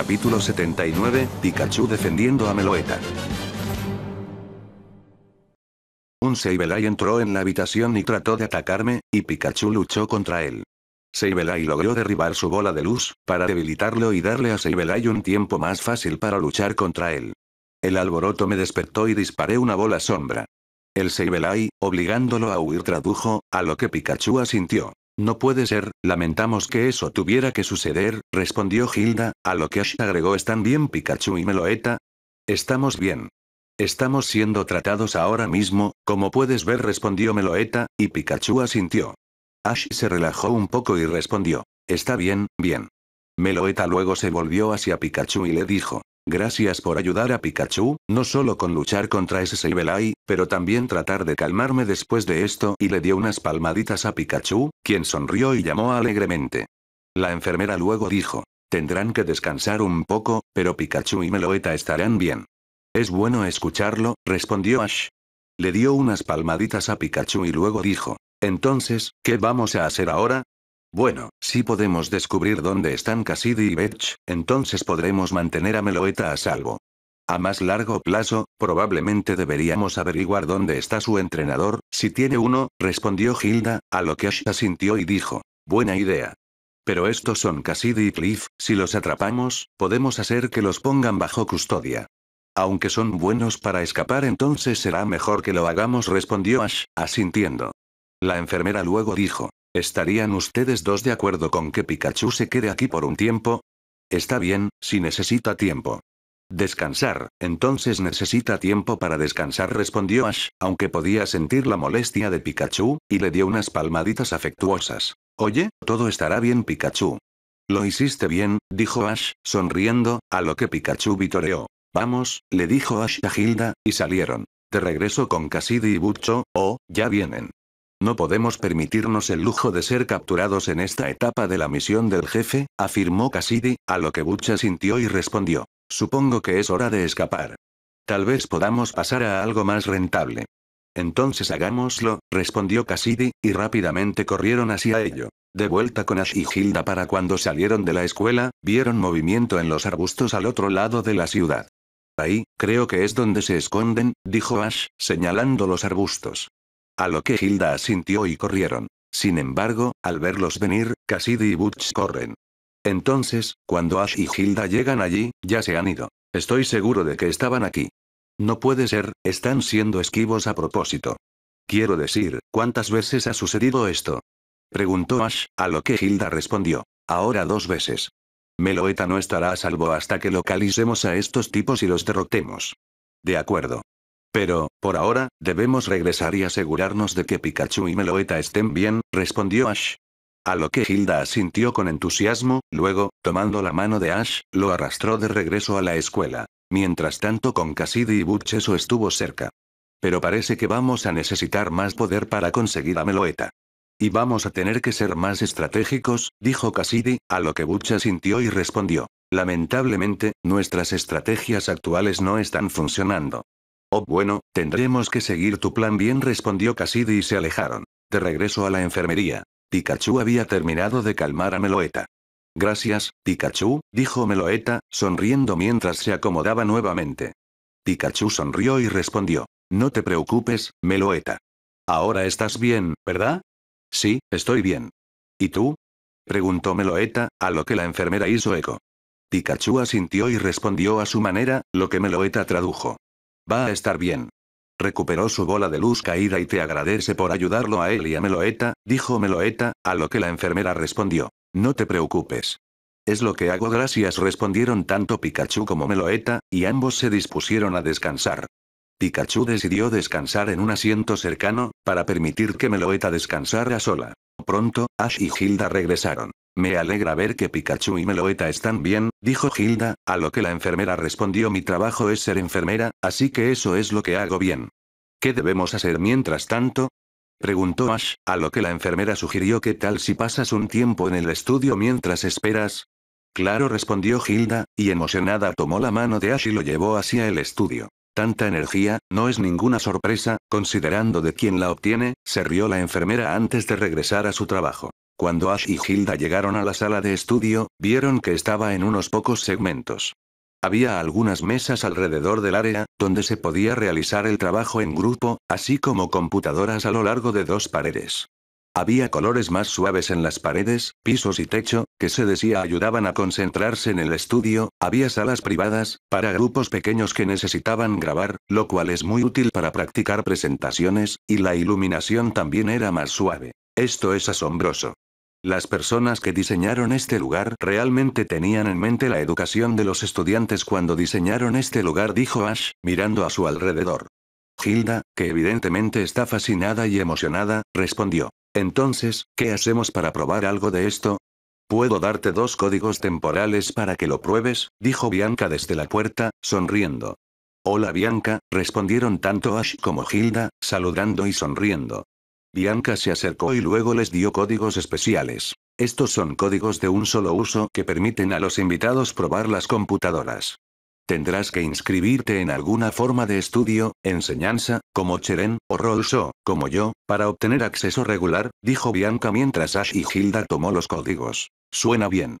Capítulo 79, Pikachu defendiendo a Meloeta. Un Sableye entró en la habitación y trató de atacarme, y Pikachu luchó contra él. Sableye logró derribar su bola de luz, para debilitarlo y darle a Sableye un tiempo más fácil para luchar contra él. El alboroto me despertó y disparé una bola sombra. El Sableye, obligándolo a huir tradujo, a lo que Pikachu asintió. No puede ser, lamentamos que eso tuviera que suceder, respondió Hilda, a lo que Ash agregó ¿están bien Pikachu y Meloeta? Estamos bien. Estamos siendo tratados ahora mismo, como puedes ver respondió Meloeta, y Pikachu asintió. Ash se relajó un poco y respondió. Está bien, bien. Meloeta luego se volvió hacia Pikachu y le dijo. Gracias por ayudar a Pikachu, no solo con luchar contra ese Sableye, pero también tratar de calmarme después de esto y le dio unas palmaditas a Pikachu, quien sonrió y llamó alegremente. La enfermera luego dijo, tendrán que descansar un poco, pero Pikachu y Meloeta estarán bien. Es bueno escucharlo, respondió Ash. Le dio unas palmaditas a Pikachu y luego dijo, entonces, ¿qué vamos a hacer ahora? Bueno, si podemos descubrir dónde están Cassidy y Betch, entonces podremos mantener a Meloeta a salvo. A más largo plazo, probablemente deberíamos averiguar dónde está su entrenador, si tiene uno, respondió Hilda, a lo que Ash asintió y dijo. Buena idea. Pero estos son Cassidy y Cliff, si los atrapamos, podemos hacer que los pongan bajo custodia. Aunque son buenos para escapar entonces será mejor que lo hagamos respondió Ash, asintiendo. La enfermera luego dijo, ¿Estarían ustedes dos de acuerdo con que Pikachu se quede aquí por un tiempo? Está bien, si necesita tiempo. Descansar, entonces necesita tiempo para descansar, respondió Ash, aunque podía sentir la molestia de Pikachu, y le dio unas palmaditas afectuosas. Oye, todo estará bien, Pikachu. Lo hiciste bien, dijo Ash, sonriendo, a lo que Pikachu vitoreó. Vamos, le dijo Ash a Hilda, y salieron. Te regreso con Cassidy y Bucho, oh, ya vienen. No podemos permitirnos el lujo de ser capturados en esta etapa de la misión del jefe, afirmó Cassidy, a lo que Butch sintió y respondió. Supongo que es hora de escapar. Tal vez podamos pasar a algo más rentable. Entonces hagámoslo, respondió Cassidy, y rápidamente corrieron hacia ello. De vuelta con Ash y Hilda para cuando salieron de la escuela, vieron movimiento en los arbustos al otro lado de la ciudad. Ahí, creo que es donde se esconden, dijo Ash, señalando los arbustos a lo que Hilda asintió y corrieron. Sin embargo, al verlos venir, Cassidy y Butch corren. Entonces, cuando Ash y Hilda llegan allí, ya se han ido. Estoy seguro de que estaban aquí. No puede ser, están siendo esquivos a propósito. Quiero decir, ¿cuántas veces ha sucedido esto? Preguntó Ash, a lo que Hilda respondió. Ahora dos veces. Meloeta no estará a salvo hasta que localicemos a estos tipos y los derrotemos. De acuerdo. Pero, por ahora, debemos regresar y asegurarnos de que Pikachu y Meloeta estén bien, respondió Ash. A lo que Hilda asintió con entusiasmo, luego, tomando la mano de Ash, lo arrastró de regreso a la escuela. Mientras tanto con Cassidy y Butch eso estuvo cerca. Pero parece que vamos a necesitar más poder para conseguir a Meloeta. Y vamos a tener que ser más estratégicos, dijo Cassidy, a lo que Butch asintió y respondió. Lamentablemente, nuestras estrategias actuales no están funcionando. Oh bueno, tendremos que seguir tu plan bien respondió Cassidy y se alejaron. De regreso a la enfermería. Pikachu había terminado de calmar a Meloeta. Gracias, Pikachu, dijo Meloeta, sonriendo mientras se acomodaba nuevamente. Pikachu sonrió y respondió. No te preocupes, Meloeta. Ahora estás bien, ¿verdad? Sí, estoy bien. ¿Y tú? preguntó Meloeta, a lo que la enfermera hizo eco. Pikachu asintió y respondió a su manera, lo que Meloeta tradujo. Va a estar bien. Recuperó su bola de luz caída y te agradece por ayudarlo a él y a Meloeta, dijo Meloeta, a lo que la enfermera respondió. No te preocupes. Es lo que hago gracias respondieron tanto Pikachu como Meloeta, y ambos se dispusieron a descansar. Pikachu decidió descansar en un asiento cercano, para permitir que Meloeta descansara sola. Pronto, Ash y Hilda regresaron. Me alegra ver que Pikachu y Meloeta están bien, dijo Hilda, a lo que la enfermera respondió mi trabajo es ser enfermera, así que eso es lo que hago bien. ¿Qué debemos hacer mientras tanto? Preguntó Ash, a lo que la enfermera sugirió que tal si pasas un tiempo en el estudio mientras esperas. Claro respondió Hilda, y emocionada tomó la mano de Ash y lo llevó hacia el estudio. Tanta energía, no es ninguna sorpresa, considerando de quién la obtiene, se rió la enfermera antes de regresar a su trabajo. Cuando Ash y Hilda llegaron a la sala de estudio, vieron que estaba en unos pocos segmentos. Había algunas mesas alrededor del área, donde se podía realizar el trabajo en grupo, así como computadoras a lo largo de dos paredes. Había colores más suaves en las paredes, pisos y techo, que se decía ayudaban a concentrarse en el estudio, había salas privadas, para grupos pequeños que necesitaban grabar, lo cual es muy útil para practicar presentaciones, y la iluminación también era más suave. Esto es asombroso. Las personas que diseñaron este lugar realmente tenían en mente la educación de los estudiantes cuando diseñaron este lugar, dijo Ash, mirando a su alrededor. Hilda, que evidentemente está fascinada y emocionada, respondió. Entonces, ¿qué hacemos para probar algo de esto? Puedo darte dos códigos temporales para que lo pruebes, dijo Bianca desde la puerta, sonriendo. Hola Bianca, respondieron tanto Ash como Hilda, saludando y sonriendo. Bianca se acercó y luego les dio códigos especiales. Estos son códigos de un solo uso que permiten a los invitados probar las computadoras. Tendrás que inscribirte en alguna forma de estudio, enseñanza, como Cheren, o Rolso, como yo, para obtener acceso regular, dijo Bianca mientras Ash y Hilda tomó los códigos. Suena bien.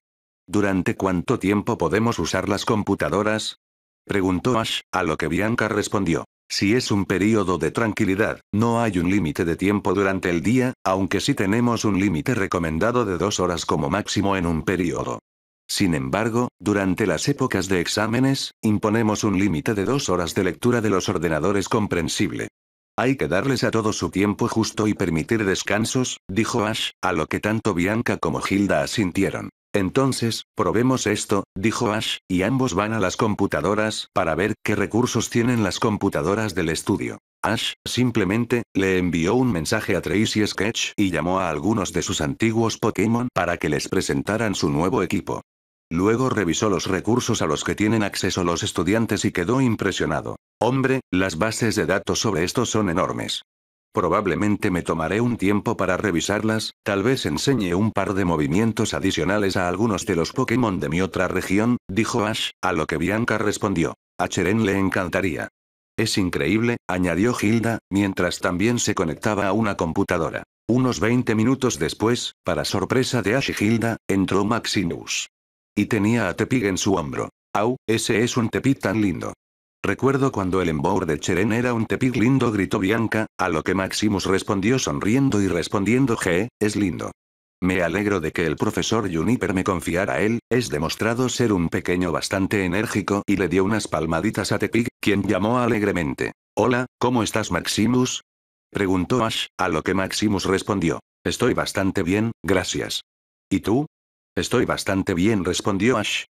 ¿Durante cuánto tiempo podemos usar las computadoras? Preguntó Ash, a lo que Bianca respondió. Si es un periodo de tranquilidad, no hay un límite de tiempo durante el día, aunque sí tenemos un límite recomendado de dos horas como máximo en un periodo. Sin embargo, durante las épocas de exámenes, imponemos un límite de dos horas de lectura de los ordenadores comprensible. Hay que darles a todo su tiempo justo y permitir descansos, dijo Ash, a lo que tanto Bianca como Hilda asintieron. Entonces, probemos esto, dijo Ash, y ambos van a las computadoras para ver qué recursos tienen las computadoras del estudio. Ash, simplemente, le envió un mensaje a Tracy Sketch y llamó a algunos de sus antiguos Pokémon para que les presentaran su nuevo equipo. Luego revisó los recursos a los que tienen acceso los estudiantes y quedó impresionado. Hombre, las bases de datos sobre esto son enormes. Probablemente me tomaré un tiempo para revisarlas, tal vez enseñe un par de movimientos adicionales a algunos de los Pokémon de mi otra región, dijo Ash, a lo que Bianca respondió. A Cheren le encantaría. Es increíble, añadió Hilda, mientras también se conectaba a una computadora. Unos 20 minutos después, para sorpresa de Ash y Hilda, entró Maximus. Y tenía a Tepig en su hombro. Au, ese es un Tepig tan lindo. Recuerdo cuando el embour de Cheren era un Tepig lindo, gritó Bianca, a lo que Maximus respondió sonriendo y respondiendo G, es lindo. Me alegro de que el profesor Juniper me confiara a él, es demostrado ser un pequeño bastante enérgico y le dio unas palmaditas a Tepig, quien llamó alegremente. Hola, ¿cómo estás Maximus? Preguntó Ash, a lo que Maximus respondió. Estoy bastante bien, gracias. ¿Y tú? Estoy bastante bien respondió Ash.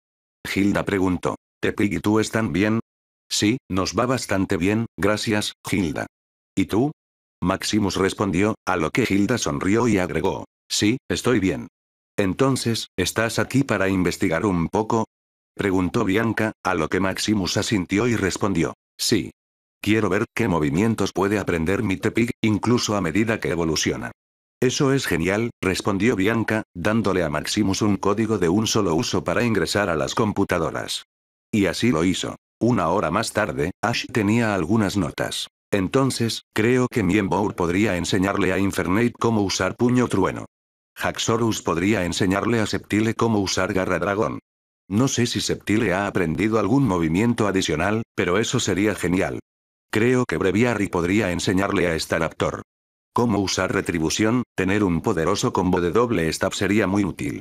Hilda preguntó. "Tepig y tú están bien, Sí, nos va bastante bien, gracias, Hilda. ¿Y tú? Maximus respondió, a lo que Hilda sonrió y agregó. Sí, estoy bien. Entonces, ¿estás aquí para investigar un poco? Preguntó Bianca, a lo que Maximus asintió y respondió. Sí. Quiero ver qué movimientos puede aprender mi Tepig, incluso a medida que evoluciona. Eso es genial, respondió Bianca, dándole a Maximus un código de un solo uso para ingresar a las computadoras. Y así lo hizo. Una hora más tarde, Ash tenía algunas notas. Entonces, creo que Miembour podría enseñarle a Infernate cómo usar puño trueno. Haxorus podría enseñarle a Septile cómo usar garra dragón. No sé si Septile ha aprendido algún movimiento adicional, pero eso sería genial. Creo que Breviary podría enseñarle a Staraptor. Cómo usar retribución, tener un poderoso combo de doble stab sería muy útil.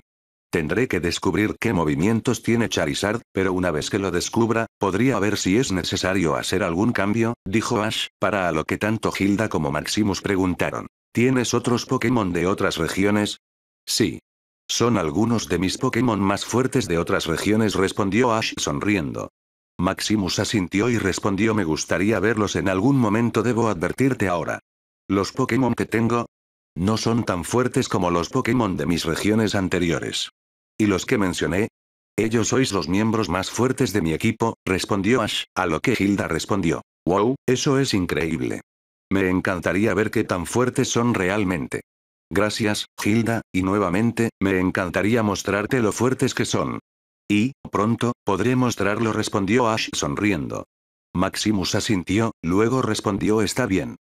Tendré que descubrir qué movimientos tiene Charizard, pero una vez que lo descubra, podría ver si es necesario hacer algún cambio, dijo Ash, para a lo que tanto Hilda como Maximus preguntaron. ¿Tienes otros Pokémon de otras regiones? Sí. Son algunos de mis Pokémon más fuertes de otras regiones, respondió Ash sonriendo. Maximus asintió y respondió me gustaría verlos en algún momento debo advertirte ahora. Los Pokémon que tengo, no son tan fuertes como los Pokémon de mis regiones anteriores. ¿Y los que mencioné? Ellos sois los miembros más fuertes de mi equipo, respondió Ash, a lo que Hilda respondió. Wow, eso es increíble. Me encantaría ver qué tan fuertes son realmente. Gracias, Hilda, y nuevamente, me encantaría mostrarte lo fuertes que son. Y, pronto, podré mostrarlo, respondió Ash sonriendo. Maximus asintió, luego respondió está bien.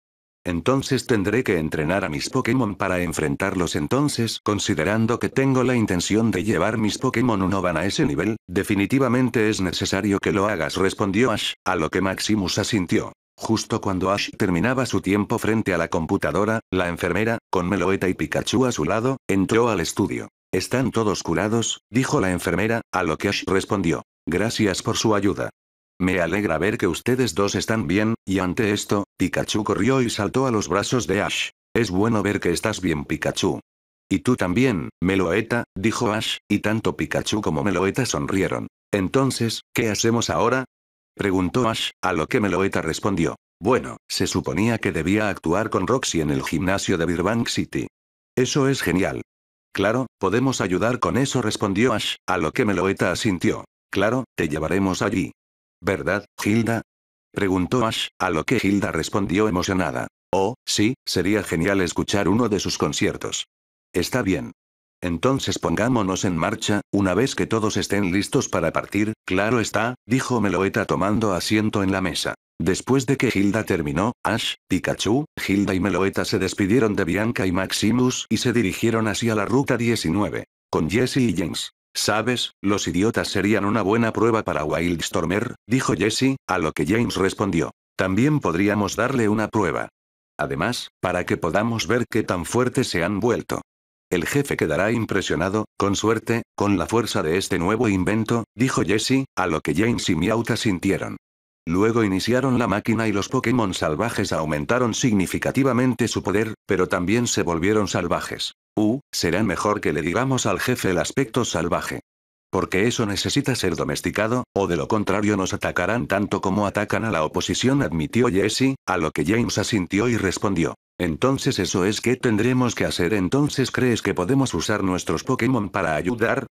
Entonces tendré que entrenar a mis Pokémon para enfrentarlos entonces, considerando que tengo la intención de llevar mis Pokémon van a ese nivel, definitivamente es necesario que lo hagas respondió Ash, a lo que Maximus asintió. Justo cuando Ash terminaba su tiempo frente a la computadora, la enfermera, con Meloeta y Pikachu a su lado, entró al estudio. ¿Están todos curados? dijo la enfermera, a lo que Ash respondió. Gracias por su ayuda. Me alegra ver que ustedes dos están bien, y ante esto, Pikachu corrió y saltó a los brazos de Ash. Es bueno ver que estás bien Pikachu. Y tú también, Meloeta, dijo Ash, y tanto Pikachu como Meloeta sonrieron. Entonces, ¿qué hacemos ahora? preguntó Ash, a lo que Meloeta respondió. Bueno, se suponía que debía actuar con Roxy en el gimnasio de Birbank City. Eso es genial. Claro, podemos ayudar con eso respondió Ash, a lo que Meloeta asintió. Claro, te llevaremos allí. ¿Verdad, Hilda? Preguntó Ash, a lo que Hilda respondió emocionada. Oh, sí, sería genial escuchar uno de sus conciertos. Está bien. Entonces pongámonos en marcha, una vez que todos estén listos para partir, claro está, dijo Meloeta tomando asiento en la mesa. Después de que Hilda terminó, Ash, Pikachu, Hilda y Meloeta se despidieron de Bianca y Maximus y se dirigieron hacia la ruta 19. Con Jesse y James. Sabes, los idiotas serían una buena prueba para Wildstormer, dijo Jesse, a lo que James respondió. También podríamos darle una prueba. Además, para que podamos ver qué tan fuertes se han vuelto. El jefe quedará impresionado, con suerte, con la fuerza de este nuevo invento, dijo Jesse, a lo que James y Miauta sintieron. Luego iniciaron la máquina y los Pokémon salvajes aumentaron significativamente su poder, pero también se volvieron salvajes será mejor que le digamos al jefe el aspecto salvaje. Porque eso necesita ser domesticado, o de lo contrario nos atacarán tanto como atacan a la oposición, admitió Jesse, a lo que James asintió y respondió. Entonces eso es que tendremos que hacer entonces crees que podemos usar nuestros Pokémon para ayudar?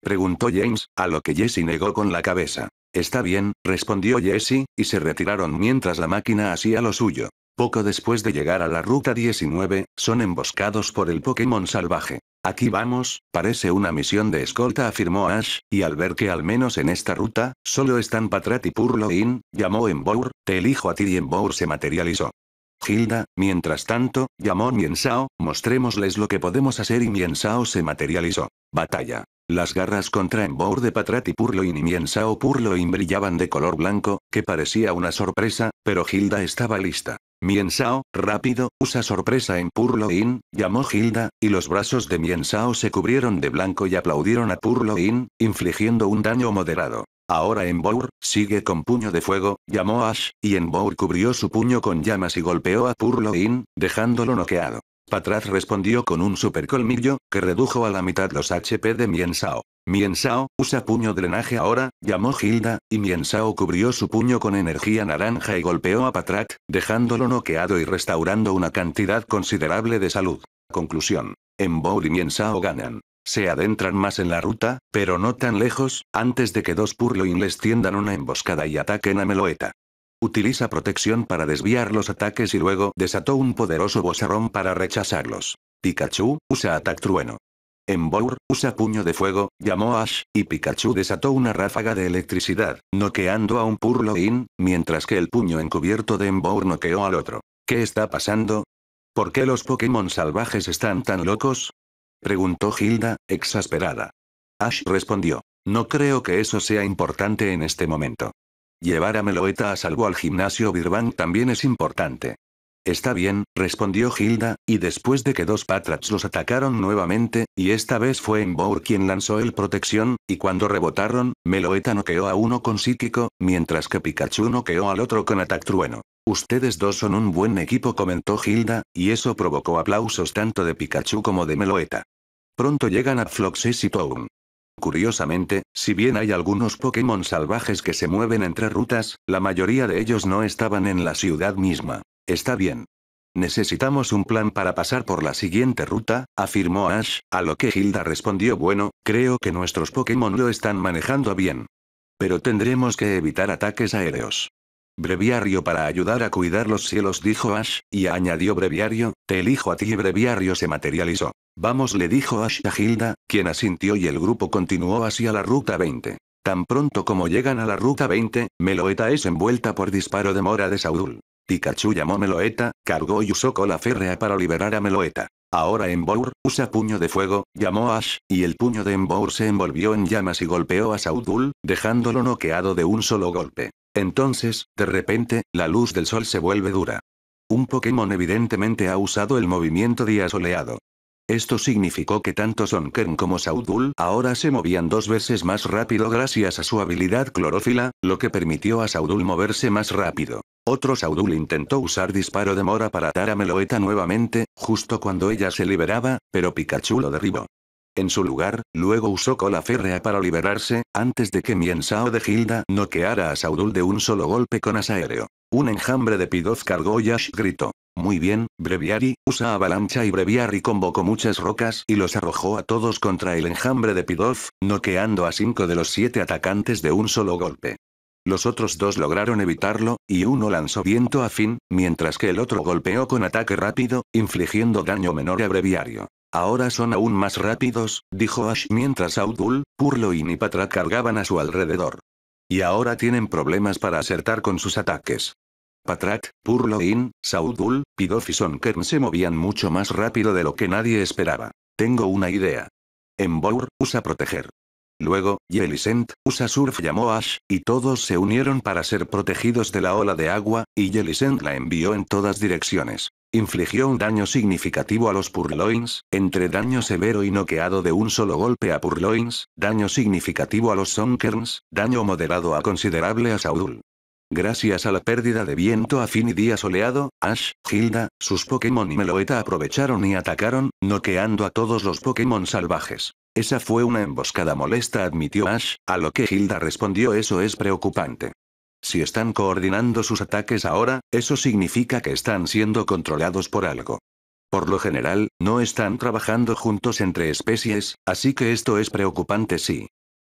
Preguntó James, a lo que Jesse negó con la cabeza. Está bien, respondió Jesse, y se retiraron mientras la máquina hacía lo suyo. Poco después de llegar a la ruta 19, son emboscados por el Pokémon salvaje. Aquí vamos, parece una misión de escolta, afirmó Ash, y al ver que al menos en esta ruta, solo están Patrat y Purloin, llamó Embour, te elijo a ti y Embour se materializó. Hilda, mientras tanto, llamó Miensao, mostrémosles lo que podemos hacer y Miensao se materializó. Batalla. Las garras contra Embour de Patrat y Purloin y Miensao Purloin brillaban de color blanco, que parecía una sorpresa, pero Hilda estaba lista. Mien Sao, rápido, usa sorpresa en Purloin, llamó Hilda, y los brazos de Mien Sao se cubrieron de blanco y aplaudieron a Purloin, infligiendo un daño moderado. Ahora Embour, sigue con puño de fuego, llamó Ash, y Embour cubrió su puño con llamas y golpeó a Purloin, dejándolo noqueado. Patraz respondió con un colmillo, que redujo a la mitad los HP de Mien Sao sao usa puño drenaje ahora, llamó Hilda, y sao cubrió su puño con energía naranja y golpeó a Patrat, dejándolo noqueado y restaurando una cantidad considerable de salud. Conclusión. Embow y sao ganan. Se adentran más en la ruta, pero no tan lejos, antes de que dos Purloin les tiendan una emboscada y ataquen a Meloeta. Utiliza protección para desviar los ataques y luego desató un poderoso bozarrón para rechazarlos. Pikachu, usa ataque trueno. Embour, usa puño de fuego, llamó Ash, y Pikachu desató una ráfaga de electricidad, noqueando a un Purloin, mientras que el puño encubierto de Embour noqueó al otro. ¿Qué está pasando? ¿Por qué los Pokémon salvajes están tan locos? Preguntó Hilda, exasperada. Ash respondió. No creo que eso sea importante en este momento. Llevar a Meloeta a salvo al gimnasio Birban también es importante. Está bien, respondió Hilda, y después de que dos patrats los atacaron nuevamente, y esta vez fue Embour quien lanzó el protección, y cuando rebotaron, Meloeta noqueó a uno con psíquico, mientras que Pikachu noqueó al otro con atac trueno. Ustedes dos son un buen equipo comentó Hilda, y eso provocó aplausos tanto de Pikachu como de Meloeta. Pronto llegan a Floxes y Town. Curiosamente, si bien hay algunos Pokémon salvajes que se mueven entre rutas, la mayoría de ellos no estaban en la ciudad misma. Está bien. Necesitamos un plan para pasar por la siguiente ruta, afirmó Ash, a lo que Hilda respondió bueno, creo que nuestros Pokémon lo están manejando bien. Pero tendremos que evitar ataques aéreos. Breviario para ayudar a cuidar los cielos dijo Ash, y añadió Breviario, te elijo a ti y Breviario se materializó. Vamos le dijo Ash a Hilda, quien asintió y el grupo continuó hacia la ruta 20. Tan pronto como llegan a la ruta 20, Meloeta es envuelta por disparo de Mora de Saúl. Pikachu llamó Meloeta, cargó y usó cola férrea para liberar a Meloeta. Ahora Embour, usa puño de fuego, llamó Ash, y el puño de Embour se envolvió en llamas y golpeó a Saudul, dejándolo noqueado de un solo golpe. Entonces, de repente, la luz del sol se vuelve dura. Un Pokémon evidentemente ha usado el movimiento día soleado. Esto significó que tanto Sonkern como Saudul ahora se movían dos veces más rápido gracias a su habilidad clorófila, lo que permitió a Saudul moverse más rápido. Otro Saudul intentó usar disparo de Mora para atar a Meloeta nuevamente, justo cuando ella se liberaba, pero Pikachu lo derribó. En su lugar, luego usó cola férrea para liberarse, antes de que Sao de Gilda noqueara a Saudul de un solo golpe con asaéreo. Un enjambre de pidoz Ash gritó. Muy bien, Breviari, usa avalancha y Breviari convocó muchas rocas y los arrojó a todos contra el enjambre de Pidoz, noqueando a cinco de los siete atacantes de un solo golpe. Los otros dos lograron evitarlo, y uno lanzó viento a fin, mientras que el otro golpeó con ataque rápido, infligiendo daño menor y Breviario. Ahora son aún más rápidos, dijo Ash mientras Saudul, Purlo y Patrat cargaban a su alrededor. Y ahora tienen problemas para acertar con sus ataques. Patrat, Purloin, Saudul, Pidof y Sonkern se movían mucho más rápido de lo que nadie esperaba. Tengo una idea. Embour, usa proteger. Luego, Jellicent, Usasurf llamó a Ash, y todos se unieron para ser protegidos de la ola de agua, y Jellicent la envió en todas direcciones. Infligió un daño significativo a los Purloins, entre daño severo y noqueado de un solo golpe a Purloins, daño significativo a los Sonkerns, daño moderado a considerable a Saudul. Gracias a la pérdida de viento a fin y día soleado, Ash, Hilda, sus Pokémon y Meloeta aprovecharon y atacaron, noqueando a todos los Pokémon salvajes. Esa fue una emboscada molesta, admitió Ash, a lo que Hilda respondió eso es preocupante. Si están coordinando sus ataques ahora, eso significa que están siendo controlados por algo. Por lo general, no están trabajando juntos entre especies, así que esto es preocupante sí.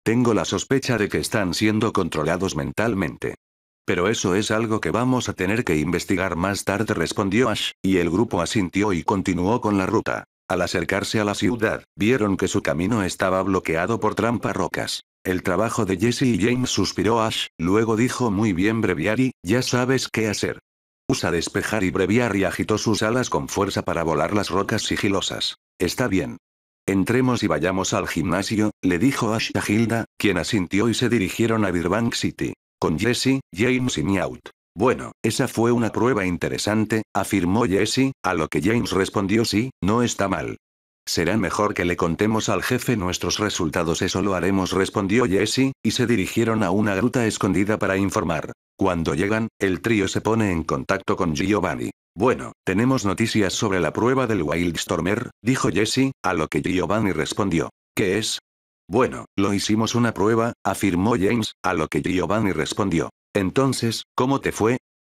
Tengo la sospecha de que están siendo controlados mentalmente. Pero eso es algo que vamos a tener que investigar más tarde respondió Ash, y el grupo asintió y continuó con la ruta. Al acercarse a la ciudad, vieron que su camino estaba bloqueado por rocas. El trabajo de Jesse y James suspiró Ash, luego dijo muy bien Breviary, ya sabes qué hacer. Usa despejar y Breviary agitó sus alas con fuerza para volar las rocas sigilosas. Está bien. Entremos y vayamos al gimnasio, le dijo Ash a Hilda, quien asintió y se dirigieron a Birbank City. Con Jesse, James y Meowth. Bueno, esa fue una prueba interesante, afirmó Jesse, a lo que James respondió sí, no está mal. Será mejor que le contemos al jefe nuestros resultados, eso lo haremos, respondió Jesse, y se dirigieron a una gruta escondida para informar. Cuando llegan, el trío se pone en contacto con Giovanni. Bueno, tenemos noticias sobre la prueba del Wildstormer, dijo Jesse, a lo que Giovanni respondió. ¿Qué es? Bueno, lo hicimos una prueba, afirmó James, a lo que Giovanni respondió. Entonces, ¿cómo te fue?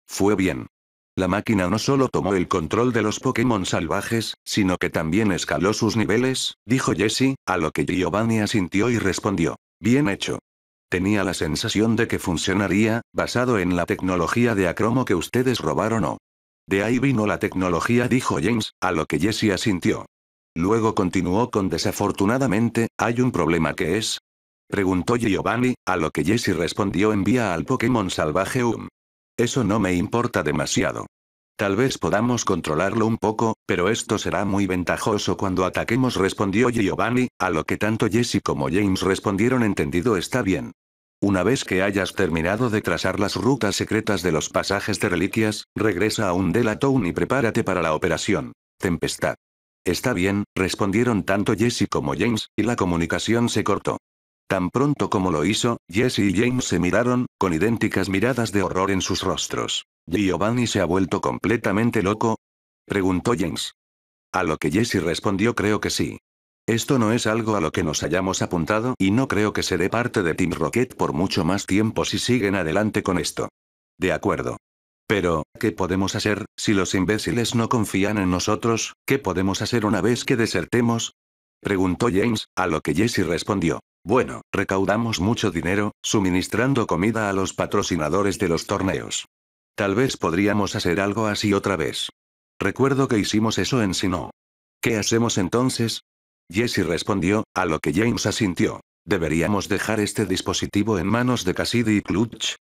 Fue bien. La máquina no solo tomó el control de los Pokémon salvajes, sino que también escaló sus niveles, dijo Jesse, a lo que Giovanni asintió y respondió. Bien hecho. Tenía la sensación de que funcionaría, basado en la tecnología de acromo que ustedes robaron o. De ahí vino la tecnología, dijo James, a lo que Jesse asintió. Luego continuó con desafortunadamente, hay un problema que es, Preguntó Giovanni, a lo que Jesse respondió envía al Pokémon salvaje Um. Eso no me importa demasiado. Tal vez podamos controlarlo un poco, pero esto será muy ventajoso cuando ataquemos respondió Giovanni, a lo que tanto Jesse como James respondieron entendido está bien. Una vez que hayas terminado de trazar las rutas secretas de los pasajes de reliquias, regresa a un Town y prepárate para la operación. Tempestad. Está bien, respondieron tanto Jesse como James, y la comunicación se cortó. Tan pronto como lo hizo, Jesse y James se miraron, con idénticas miradas de horror en sus rostros. ¿Giovanni se ha vuelto completamente loco? preguntó James. A lo que Jesse respondió creo que sí. Esto no es algo a lo que nos hayamos apuntado y no creo que seré parte de Team Rocket por mucho más tiempo si siguen adelante con esto. De acuerdo. Pero, ¿qué podemos hacer, si los imbéciles no confían en nosotros, qué podemos hacer una vez que desertemos? Preguntó James, a lo que Jesse respondió. Bueno, recaudamos mucho dinero, suministrando comida a los patrocinadores de los torneos. Tal vez podríamos hacer algo así otra vez. Recuerdo que hicimos eso en Sino. ¿Qué hacemos entonces? Jesse respondió, a lo que James asintió. ¿Deberíamos dejar este dispositivo en manos de Cassidy y Clutch?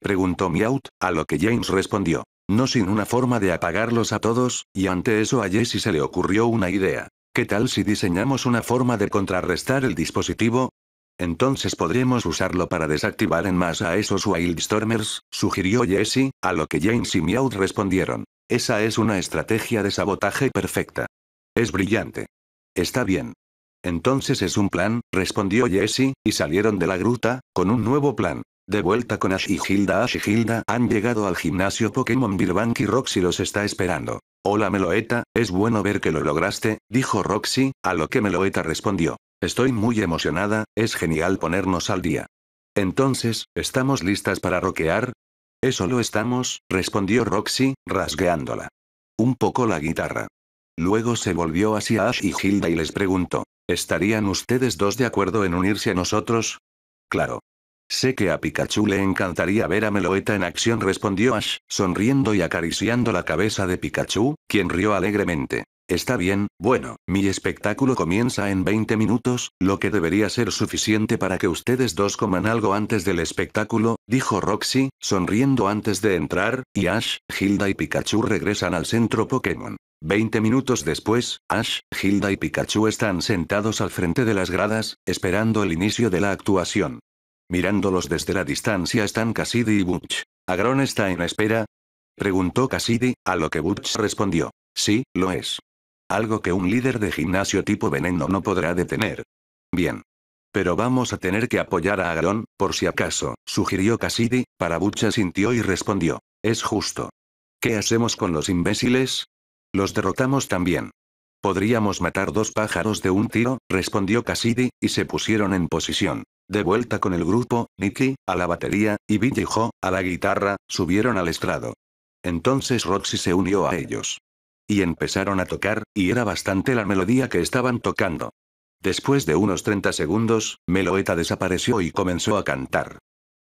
Preguntó Meowth, a lo que James respondió. No sin una forma de apagarlos a todos, y ante eso a Jesse se le ocurrió una idea. ¿Qué tal si diseñamos una forma de contrarrestar el dispositivo? Entonces podremos usarlo para desactivar en masa a esos Wildstormers, sugirió Jesse, a lo que James y Meowth respondieron. Esa es una estrategia de sabotaje perfecta. Es brillante. Está bien. Entonces es un plan, respondió Jesse, y salieron de la gruta, con un nuevo plan. De vuelta con Ash y Hilda. Ash y Hilda han llegado al gimnasio Pokémon Birbank y Roxy los está esperando. Hola Meloeta, es bueno ver que lo lograste, dijo Roxy, a lo que Meloeta respondió. Estoy muy emocionada, es genial ponernos al día. Entonces, ¿estamos listas para roquear? Eso lo estamos, respondió Roxy, rasgueándola. Un poco la guitarra. Luego se volvió hacia Ash y Hilda y les preguntó, ¿estarían ustedes dos de acuerdo en unirse a nosotros? Claro, Sé que a Pikachu le encantaría ver a Meloeta en acción respondió Ash, sonriendo y acariciando la cabeza de Pikachu, quien rió alegremente. Está bien, bueno, mi espectáculo comienza en 20 minutos, lo que debería ser suficiente para que ustedes dos coman algo antes del espectáculo, dijo Roxy, sonriendo antes de entrar, y Ash, Hilda y Pikachu regresan al centro Pokémon. 20 minutos después, Ash, Hilda y Pikachu están sentados al frente de las gradas, esperando el inicio de la actuación. Mirándolos desde la distancia están Cassidy y Butch. ¿Agron está en espera? Preguntó Cassidy, a lo que Butch respondió. Sí, lo es. Algo que un líder de gimnasio tipo veneno no podrá detener. Bien. Pero vamos a tener que apoyar a Agron, por si acaso, sugirió Cassidy, para Butch asintió y respondió. Es justo. ¿Qué hacemos con los imbéciles? Los derrotamos también. Podríamos matar dos pájaros de un tiro, respondió Cassidy, y se pusieron en posición. De vuelta con el grupo, Nicky, a la batería, y Billy Joe, a la guitarra, subieron al estrado. Entonces Roxy se unió a ellos. Y empezaron a tocar, y era bastante la melodía que estaban tocando. Después de unos 30 segundos, Meloeta desapareció y comenzó a cantar.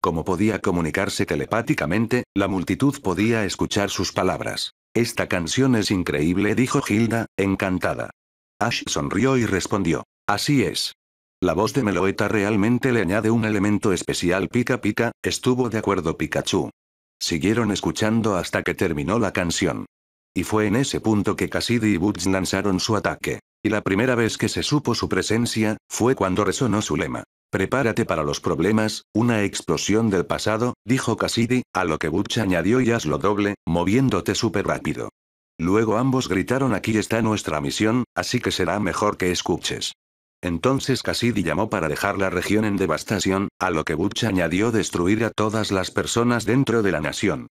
Como podía comunicarse telepáticamente, la multitud podía escuchar sus palabras. Esta canción es increíble, dijo Hilda, encantada. Ash sonrió y respondió, Así es. La voz de Meloeta realmente le añade un elemento especial pica pica, estuvo de acuerdo Pikachu. Siguieron escuchando hasta que terminó la canción. Y fue en ese punto que Cassidy y Butch lanzaron su ataque. Y la primera vez que se supo su presencia, fue cuando resonó su lema. Prepárate para los problemas, una explosión del pasado, dijo Cassidy, a lo que Butch añadió y hazlo doble, moviéndote súper rápido. Luego ambos gritaron aquí está nuestra misión, así que será mejor que escuches. Entonces Cassidy llamó para dejar la región en devastación, a lo que Butch añadió destruir a todas las personas dentro de la nación.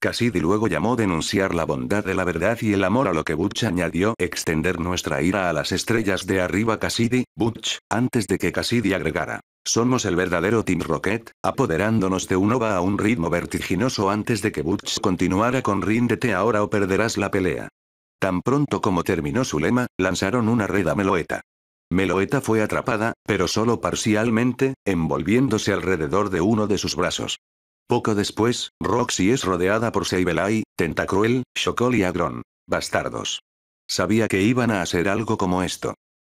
Cassidy luego llamó denunciar la bondad de la verdad y el amor a lo que Butch añadió extender nuestra ira a las estrellas de arriba Cassidy, Butch, antes de que Cassidy agregara. Somos el verdadero Team Rocket, apoderándonos de un OVA a un ritmo vertiginoso antes de que Butch continuara con Ríndete ahora o perderás la pelea. Tan pronto como terminó su lema, lanzaron una red a Meloeta. Meloeta fue atrapada, pero solo parcialmente, envolviéndose alrededor de uno de sus brazos. Poco después, Roxy es rodeada por Seibelai, Tentacruel, Chocol y Agron. Bastardos. Sabía que iban a hacer algo como esto.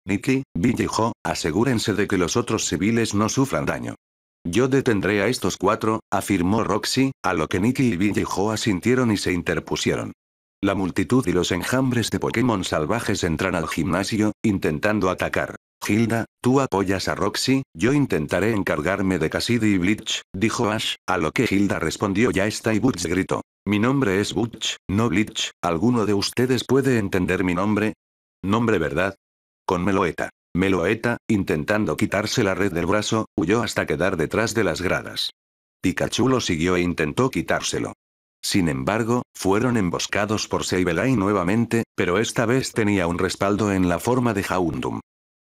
Nikki, Villejo, asegúrense de que los otros civiles no sufran daño. Yo detendré a estos cuatro, afirmó Roxy, a lo que Nikki y Ho asintieron y se interpusieron. La multitud y los enjambres de Pokémon salvajes entran al gimnasio, intentando atacar. Hilda, tú apoyas a Roxy, yo intentaré encargarme de Cassidy y Bleach, dijo Ash, a lo que Hilda respondió ya está y Butch gritó. Mi nombre es Butch, no Bleach, ¿alguno de ustedes puede entender mi nombre? Nombre verdad. Con Meloeta. Meloeta, intentando quitarse la red del brazo, huyó hasta quedar detrás de las gradas. Pikachu lo siguió e intentó quitárselo. Sin embargo, fueron emboscados por Seibelai nuevamente, pero esta vez tenía un respaldo en la forma de Houndoom.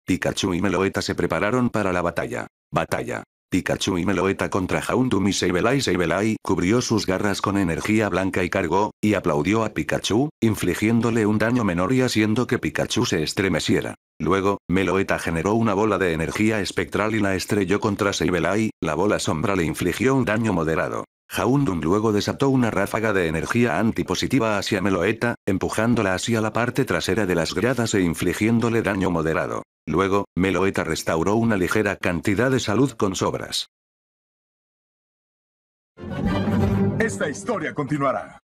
Pikachu y Meloeta se prepararon para la batalla. Batalla. Pikachu y Meloeta contra Houndoom y Sableye. Sableye cubrió sus garras con energía blanca y cargó, y aplaudió a Pikachu, infligiéndole un daño menor y haciendo que Pikachu se estremeciera. Luego, Meloeta generó una bola de energía espectral y la estrelló contra Seibelai, la bola sombra le infligió un daño moderado. Jaundun luego desató una ráfaga de energía antipositiva hacia Meloeta, empujándola hacia la parte trasera de las gradas e infligiéndole daño moderado. Luego, Meloeta restauró una ligera cantidad de salud con sobras. Esta historia continuará.